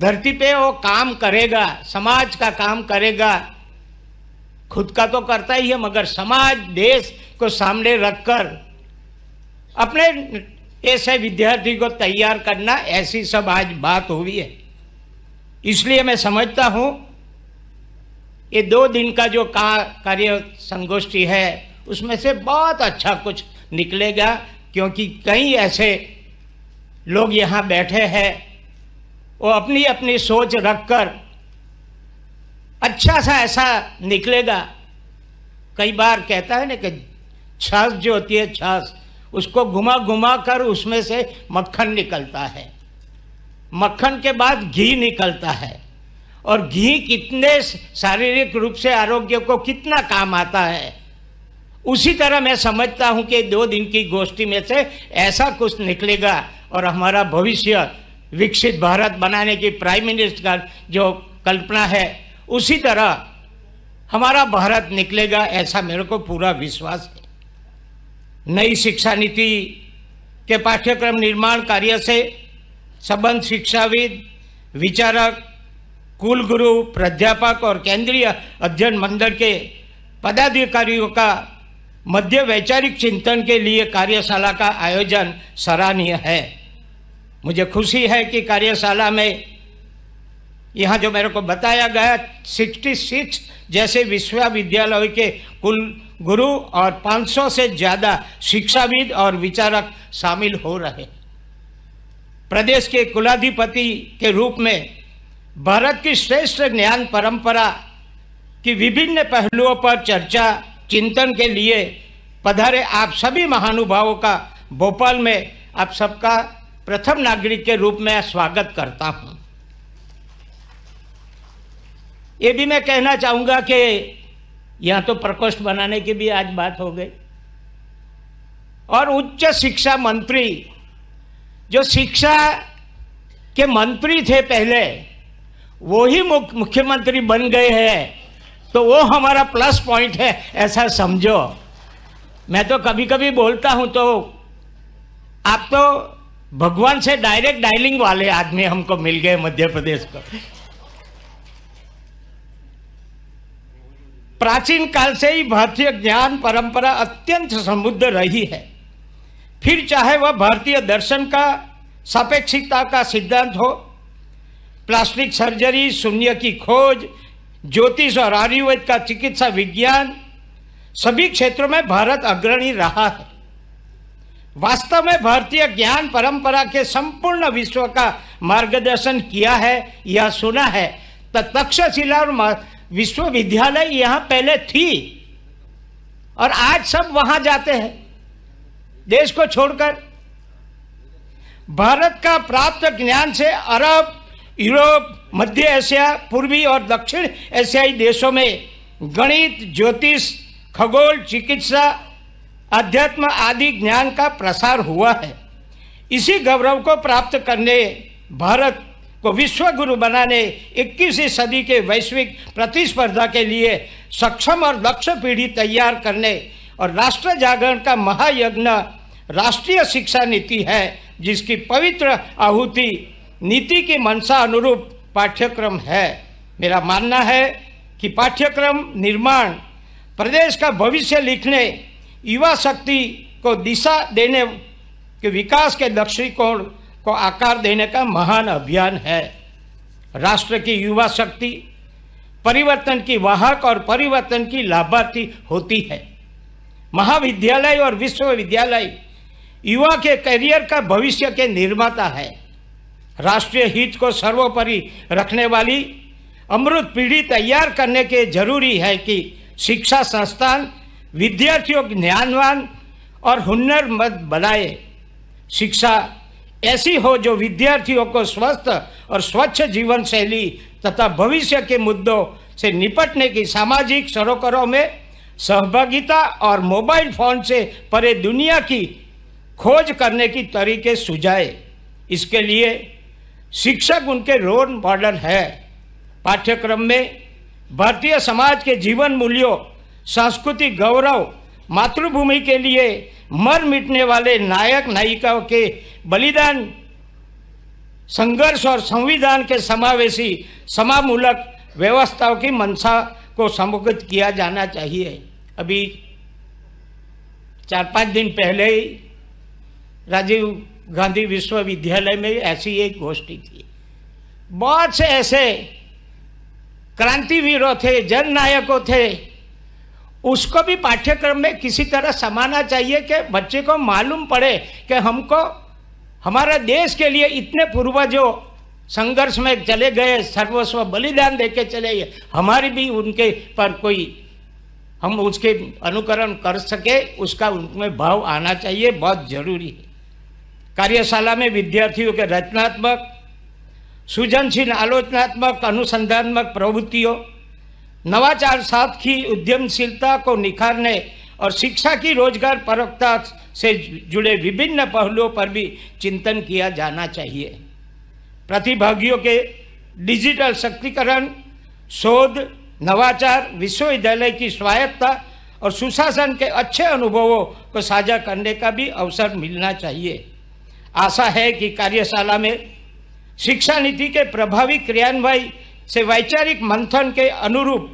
धरती पे वो काम करेगा समाज का काम करेगा खुद का तो करता ही है मगर समाज देश को सामने रखकर अपने ऐसे विद्यार्थी को तैयार करना ऐसी सब आज बात हुई है इसलिए मैं समझता हूँ ये दो दिन का जो का कार्य संगोष्ठी है उसमें से बहुत अच्छा कुछ निकलेगा क्योंकि कई ऐसे लोग यहाँ बैठे हैं वो अपनी अपनी सोच रखकर अच्छा सा ऐसा निकलेगा कई बार कहता है ना कि छाछ जो होती है छाछ उसको घुमा घुमा कर उसमें से मक्खन निकलता है मक्खन के बाद घी निकलता है और घी कितने शारीरिक रूप से आरोग्य को कितना काम आता है उसी तरह मैं समझता हूँ कि दो दिन की गोष्ठी में से ऐसा कुछ निकलेगा और हमारा भविष्य विकसित भारत बनाने की प्राइम मिनिस्टर का जो कल्पना है उसी तरह हमारा भारत निकलेगा ऐसा मेरे को पूरा विश्वास है नई शिक्षा नीति के पाठ्यक्रम निर्माण कार्य से संबंध शिक्षाविद विचारक कुल गुरु प्राध्यापक और केंद्रीय अध्ययन मंडल के पदाधिकारियों का मध्य वैचारिक चिंतन के लिए कार्यशाला का आयोजन सराहनीय है मुझे खुशी है कि कार्यशाला में यहाँ जो मेरे को बताया गया 66 जैसे विश्वविद्यालय के कुल गुरु और 500 से ज़्यादा शिक्षाविद और विचारक शामिल हो रहे प्रदेश के कुलाधिपति के रूप में भारत की श्रेष्ठ ज्ञान परंपरा की विभिन्न पहलुओं पर चर्चा चिंतन के लिए पधारे आप सभी महानुभावों का भोपाल में आप सबका प्रथम नागरिक के रूप में स्वागत करता हूं ये भी मैं कहना चाहूंगा कि यहां तो प्रकोष्ठ बनाने की भी आज बात हो गई और उच्च शिक्षा मंत्री जो शिक्षा के मंत्री थे पहले वो ही मुख्यमंत्री बन गए हैं तो वो हमारा प्लस पॉइंट है ऐसा समझो मैं तो कभी कभी बोलता हूं तो आप तो भगवान से डायरेक्ट डायलिंग वाले आदमी हमको मिल गए मध्य प्रदेश को प्राचीन काल से ही भारतीय ज्ञान परंपरा अत्यंत समृद्ध रही है फिर चाहे वह भारतीय दर्शन का सापेक्षिकता का सिद्धांत हो प्लास्टिक सर्जरी शून्य की खोज ज्योतिष और आयुर्वेद का चिकित्सा विज्ञान सभी क्षेत्रों में भारत अग्रणी रहा है वास्तव में भारतीय ज्ञान परंपरा के संपूर्ण विश्व का मार्गदर्शन किया है या सुना है तो तक्षशिला और विश्वविद्यालय यहाँ पहले थी और आज सब वहां जाते हैं देश को छोड़कर भारत का प्राप्त ज्ञान से अरब यूरोप मध्य एशिया पूर्वी और दक्षिण एशियाई देशों में गणित ज्योतिष खगोल चिकित्सा अध्यात्म आदि ज्ञान का प्रसार हुआ है इसी गौरव को प्राप्त करने भारत को विश्व गुरु बनाने 21वीं सदी के वैश्विक प्रतिस्पर्धा के लिए सक्षम और लक्ष्य पीढ़ी तैयार करने और राष्ट्र जागरण का महायज्ञ राष्ट्रीय शिक्षा नीति है जिसकी पवित्र आहुति नीति की मनसा अनुरूप पाठ्यक्रम है मेरा मानना है कि पाठ्यक्रम निर्माण प्रदेश का भविष्य लिखने युवा शक्ति को दिशा देने के विकास के दृष्टिकोण को आकार देने का महान अभियान है राष्ट्र की युवा शक्ति परिवर्तन की वाहक और परिवर्तन की लाभार्थी होती है महाविद्यालय और विश्वविद्यालय युवा के करियर का भविष्य के निर्माता है राष्ट्रीय हित को सर्वोपरि रखने वाली अमृत पीढ़ी तैयार करने के जरूरी है कि शिक्षा संस्थान विद्यार्थियों को ज्ञानवान और हुनरमंद बनाए शिक्षा ऐसी हो जो विद्यार्थियों को स्वस्थ और स्वच्छ जीवन शैली तथा भविष्य के मुद्दों से निपटने की सामाजिक सरोकरों में सहभागिता और मोबाइल फोन से परे दुनिया की खोज करने की तरीके सुझाए इसके लिए शिक्षक उनके रोल मॉडल है पाठ्यक्रम में भारतीय समाज के जीवन मूल्यों सांस्कृतिक गौरव मातृभूमि के लिए मर मिटने वाले नायक नायिकाओं के बलिदान संघर्ष और संविधान के समावेशी समामूलक व्यवस्थाओं की मंशा को समुगत किया जाना चाहिए अभी चार पाँच दिन पहले ही राजीव गांधी विश्वविद्यालय में ऐसी एक गोष्ठी थी बहुत से ऐसे क्रांतिवीरों थे जननायकों थे उसको भी पाठ्यक्रम में किसी तरह समाना चाहिए कि बच्चे को मालूम पड़े कि हमको हमारा देश के लिए इतने पूर्वजों संघर्ष में चले गए सर्वस्व बलिदान देके चले गए हमारी भी उनके पर कोई हम उसके अनुकरण कर सके उसका उनमें भाव आना चाहिए बहुत जरूरी है कार्यशाला में विद्यार्थियों के रचनात्मक सृजनशील आलोचनात्मक अनुसंधानत्मक प्रवृत्तियों नवाचार साथ की उद्यमशीलता को निखारने और शिक्षा की रोजगार परकता से जुड़े विभिन्न पहलुओं पर भी चिंतन किया जाना चाहिए प्रतिभागियों के डिजिटल शक्तिकरण शोध नवाचार विश्वविद्यालय की स्वायत्ता और सुशासन के अच्छे अनुभवों को साझा करने का भी अवसर मिलना चाहिए आशा है कि कार्यशाला में शिक्षा नीति के प्रभावी क्रियान्वयन से वैचारिक मंथन के अनुरूप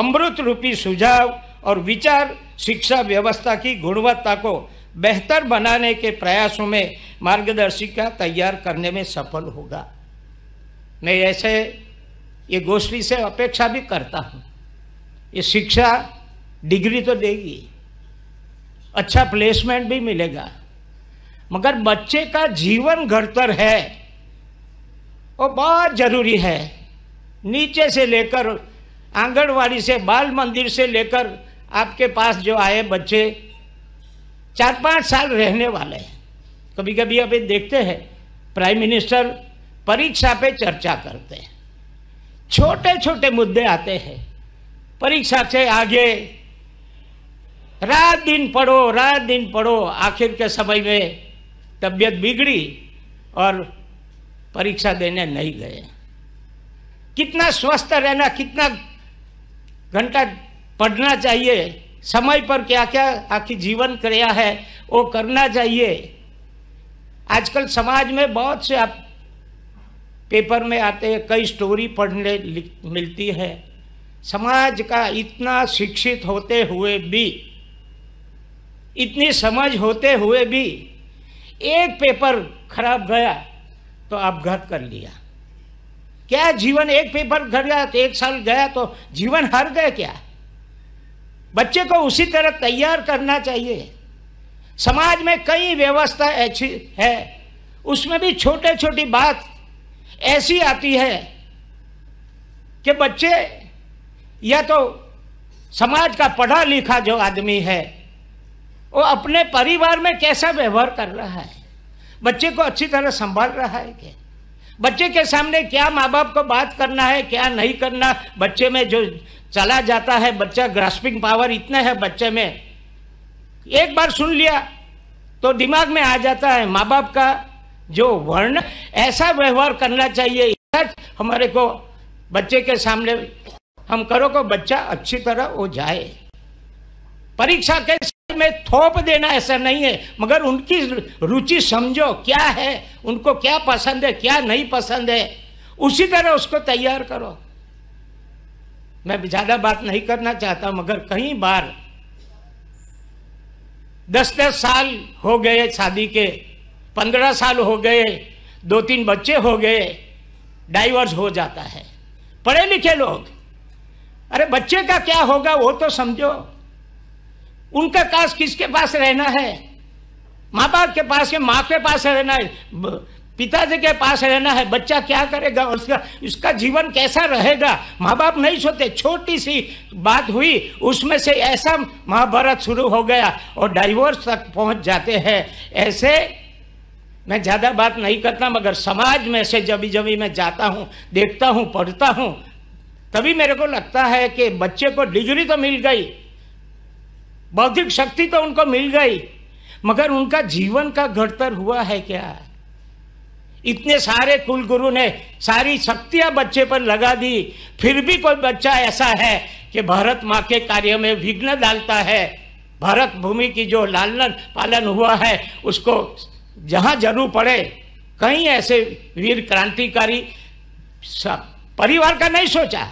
अमृत रूपी सुझाव और विचार शिक्षा व्यवस्था की गुणवत्ता को बेहतर बनाने के प्रयासों में मार्गदर्शिका तैयार करने में सफल होगा मैं ऐसे ये गोष्ठी से अपेक्षा भी करता हूँ ये शिक्षा डिग्री तो देगी अच्छा प्लेसमेंट भी मिलेगा मगर बच्चे का जीवन घड़तर है वो बहुत ज़रूरी है नीचे से लेकर आंगनवाड़ी से बाल मंदिर से लेकर आपके पास जो आए बच्चे चार पाँच साल रहने वाले हैं कभी कभी अभी देखते हैं प्राइम मिनिस्टर परीक्षा पे चर्चा करते हैं छोटे छोटे मुद्दे आते हैं परीक्षा से आगे रात दिन पढ़ो रात दिन पढ़ो आखिर के समय में तबीयत बिगड़ी और परीक्षा देने नहीं गए कितना स्वस्थ रहना कितना घंटा पढ़ना चाहिए समय पर क्या क्या आखिर जीवन क्रिया है वो करना चाहिए आजकल समाज में बहुत से आप पेपर में आते हैं कई स्टोरी पढ़ने मिलती है समाज का इतना शिक्षित होते हुए भी इतनी समझ होते हुए भी एक पेपर खराब गया तो आप कर लिया क्या जीवन एक पेपर घर गया तो एक साल गया तो जीवन हार गए क्या बच्चे को उसी तरह तैयार करना चाहिए समाज में कई व्यवस्था ऐसी है उसमें भी छोटे छोटी बात ऐसी आती है कि बच्चे या तो समाज का पढ़ा लिखा जो आदमी है वो अपने परिवार में कैसा व्यवहार कर रहा है बच्चे को अच्छी तरह संभाल रहा है क्या बच्चे के सामने क्या माँ बाप को बात करना है क्या नहीं करना बच्चे में जो चला जाता है बच्चा ग्रास्पिंग पावर इतना है बच्चे में एक बार सुन लिया तो दिमाग में आ जाता है माँ बाप का जो वर्ण ऐसा व्यवहार करना चाहिए हमारे को बच्चे के सामने हम करो को बच्चा अच्छी तरह हो जाए परीक्षा के में थोप देना ऐसा नहीं है मगर उनकी रुचि समझो क्या है उनको क्या पसंद है क्या नहीं पसंद है उसी तरह उसको तैयार करो मैं ज्यादा बात नहीं करना चाहता मगर कई बार दस दस साल हो गए शादी के पंद्रह साल हो गए दो तीन बच्चे हो गए डाइवर्स हो जाता है पढ़े लिखे लोग अरे बच्चे का क्या होगा वो तो समझो उनका काश किसके पास रहना है माँ बाप के पास है माँ के पास रहना है पिताजी के पास रहना है बच्चा क्या करेगा उसका उसका जीवन कैसा रहेगा माँ बाप नहीं सोते छोटी सी बात हुई उसमें से ऐसा महाभारत शुरू हो गया और डाइवोर्स तक पहुंच जाते हैं ऐसे मैं ज़्यादा बात नहीं करता मगर समाज में से जभी जभी मैं जाता हूँ देखता हूँ पढ़ता हूँ तभी मेरे को लगता है कि बच्चे को डिग्री तो मिल गई बौद्धिक शक्ति तो उनको मिल गई मगर उनका जीवन का घड़तर हुआ है क्या इतने सारे कुलगुरु ने सारी शक्तियां बच्चे पर लगा दी फिर भी कोई बच्चा ऐसा है कि भारत माँ के कार्य में विघ्न डालता है भारत भूमि की जो लालन पालन हुआ है उसको जहाँ जरूर पड़े कहीं ऐसे वीर क्रांतिकारी परिवार का नहीं सोचा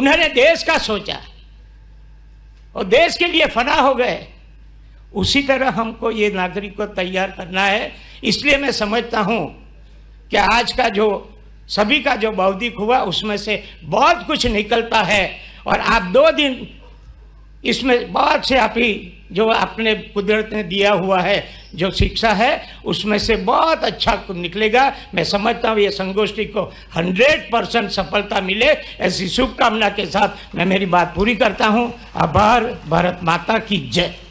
उन्होंने देश का सोचा और देश के लिए फना हो गए उसी तरह हमको ये नागरिक को तैयार करना है इसलिए मैं समझता हूँ कि आज का जो सभी का जो बौद्धिक हुआ उसमें से बहुत कुछ निकलता है और आप दो दिन इसमें बहुत से आप ही जो अपने कुदरत ने दिया हुआ है जो शिक्षा है उसमें से बहुत अच्छा निकलेगा मैं समझता हूँ ये संगोष्ठी को 100 परसेंट सफलता मिले ऐसी शुभकामना के साथ मैं मेरी बात पूरी करता हूँ आभार भारत माता की जय